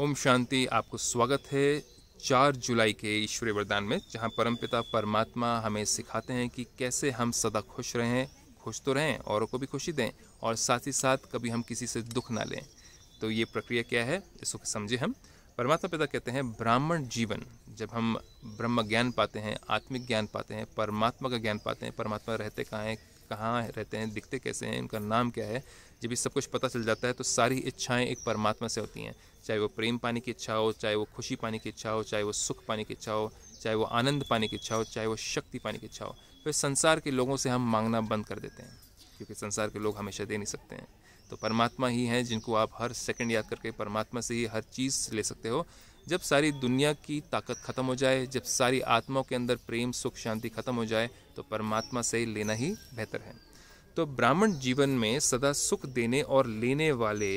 ओम शांति आपको स्वागत है चार जुलाई के ईश्वरी वरदान में जहाँ परमपिता परमात्मा हमें सिखाते हैं कि कैसे हम सदा खुश रहें खुश तो रहें औरों को भी खुशी दें और साथ ही साथ कभी हम किसी से दुख ना लें तो ये प्रक्रिया क्या है इसको समझे हम परमात्मा पिता कहते हैं ब्राह्मण जीवन जब हम ब्रह्म ज्ञान पाते हैं आत्मिक ज्ञान पाते हैं परमात्मा का ज्ञान पाते हैं परमात्मा रहते कहाँ हैं कहाँ रहते हैं दिखते कैसे हैं उनका नाम क्या है जब ये सब कुछ पता चल जाता है तो सारी इच्छाएं एक परमात्मा से होती हैं चाहे वो प्रेम पाने की इच्छा हो चाहे वो खुशी पाने की इच्छा हो चाहे वो सुख पाने की इच्छा हो चाहे वो आनंद पाने की इच्छा हो चाहे वो शक्ति पाने की इच्छा हो फिर संसार के लोगों से हम मांगना बंद कर देते हैं क्योंकि संसार के लोग हमेशा दे नहीं सकते हैं तो परमात्मा ही हैं जिनको आप हर सेकंड याद करके परमात्मा से ही हर चीज़ ले सकते हो जब सारी दुनिया की ताकत ख़त्म हो जाए जब सारी आत्माओं के अंदर प्रेम सुख शांति ख़त्म हो जाए तो परमात्मा से लेना ही बेहतर है तो ब्राह्मण जीवन में सदा सुख देने और लेने वाले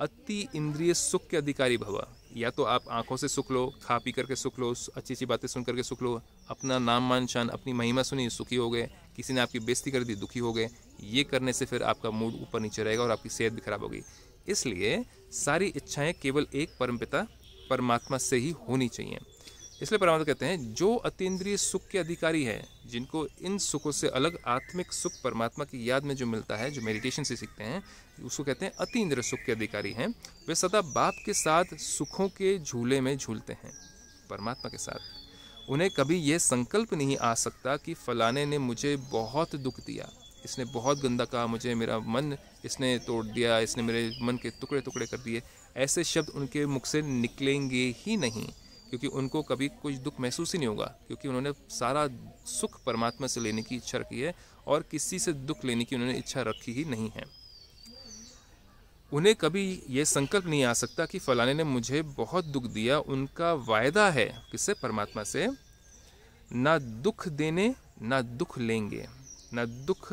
अति इंद्रिय सुख के अधिकारी भव या तो आप आंखों से सुख लो खा पी करके सुख लो अच्छी अच्छी बातें सुन करके सुख लो अपना नाम मान शान अपनी महिमा सुनी सुखी हो गए किसी ने आपकी बेस्ती कर दी दुखी हो गए ये करने से फिर आपका मूड ऊपर नीचे रहेगा और आपकी सेहत भी खराब होगी इसलिए सारी इच्छाएं केवल एक परमपिता परमात्मा से ही होनी चाहिए इसलिए परमात्मा कहते हैं जो अतीन्द्रिय सुख के अधिकारी हैं जिनको इन सुखों से अलग आत्मिक सुख परमात्मा की याद में जो मिलता है जो मेडिटेशन से सीखते हैं उसको कहते हैं अतीन्द्रिय सुख के अधिकारी हैं वे सदा बाप के साथ सुखों के झूले में झूलते हैं परमात्मा के साथ उन्हें कभी यह संकल्प नहीं आ सकता कि फलाने ने मुझे बहुत दुख दिया इसने बहुत गंदा कहा मुझे मेरा मन इसने तोड़ दिया इसने मेरे मन के टुकड़े टुकड़े कर दिए ऐसे शब्द उनके मुख से निकलेंगे ही नहीं क्योंकि उनको कभी कुछ दुख महसूस ही नहीं होगा क्योंकि उन्होंने सारा सुख परमात्मा से लेने की इच्छा रखी है और किसी से दुख लेने की उन्होंने इच्छा रखी ही नहीं है उन्हें कभी ये संकल्प नहीं आ सकता कि फलाने ने मुझे बहुत दुख दिया उनका वायदा है किससे परमात्मा से ना दुख देने ना दुख लेंगे ना दुख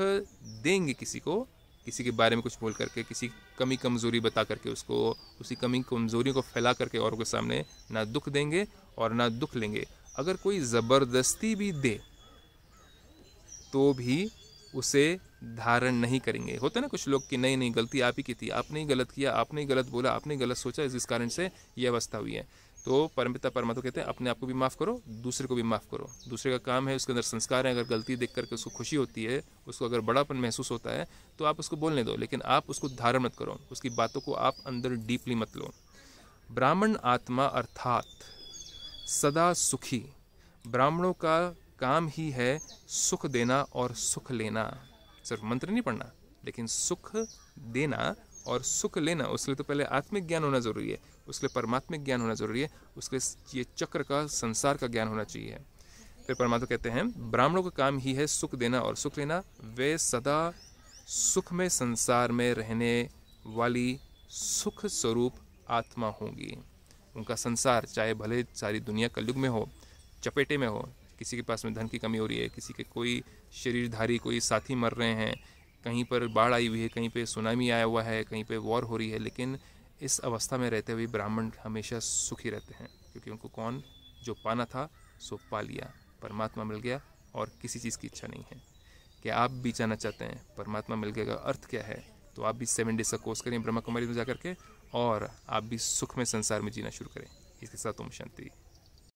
देंगे किसी को किसी के बारे में कुछ बोल करके किसी कमी कमज़ोरी बता करके उसको उसी कमी कमज़ोरी को फैला करके औरों के सामने ना दुख देंगे और ना दुख लेंगे अगर कोई ज़बरदस्ती भी दे तो भी उसे धारण नहीं करेंगे होता ना कुछ लोग कि नहीं नहीं गलती आप ही की थी आपने ही गलत किया आपने ही गलत बोला आपने गलत सोचा इस कारण से यह अवस्था हुई है तो परमपिता परमात्मा कहते हैं अपने आप को भी माफ़ करो दूसरे को भी माफ़ करो दूसरे का काम है उसके अंदर संस्कार है अगर गलती देख करके उसको खुशी होती है उसको अगर बड़ापन महसूस होता है तो आप उसको बोलने दो लेकिन आप उसको धारण मत करो उसकी बातों को आप अंदर डीपली मत लो ब्राह्मण आत्मा अर्थात सदा सुखी ब्राह्मणों का काम ही है सुख देना और सुख लेना सिर्फ मंत्र नहीं पढ़ना लेकिन सुख देना और सुख लेना उसके लिए तो पहले आत्मिक ज्ञान होना ज़रूरी है उसके लिए परमात्मिक ज्ञान होना ज़रूरी है उसके ये चक्र का संसार का ज्ञान होना चाहिए फिर परमात्मा कहते हैं ब्राह्मणों का काम ही है सुख देना और सुख लेना वे सदा सुख में संसार में रहने वाली सुख स्वरूप आत्मा होंगी उनका संसार चाहे भले सारी दुनिया कलयुग में हो चपेटे में हो किसी के पास में धन की कमी हो रही है किसी के कोई शरीरधारी कोई साथी मर रहे हैं कहीं पर बाढ़ आई हुई है कहीं पे सुनामी आया हुआ है कहीं पे वॉर हो रही है लेकिन इस अवस्था में रहते हुए ब्राह्मण हमेशा सुखी रहते हैं क्योंकि उनको कौन जो पाना था सो पा लिया परमात्मा मिल गया और किसी चीज़ की इच्छा नहीं है क्या आप भी जाना चाहते हैं परमात्मा मिल गया का अर्थ क्या है तो आप भी सेवन डेज का कोर्स करें ब्रह्मा कुमारी में जा करके और आप भी सुख में संसार में जीना शुरू करें इसके साथ ओम शांति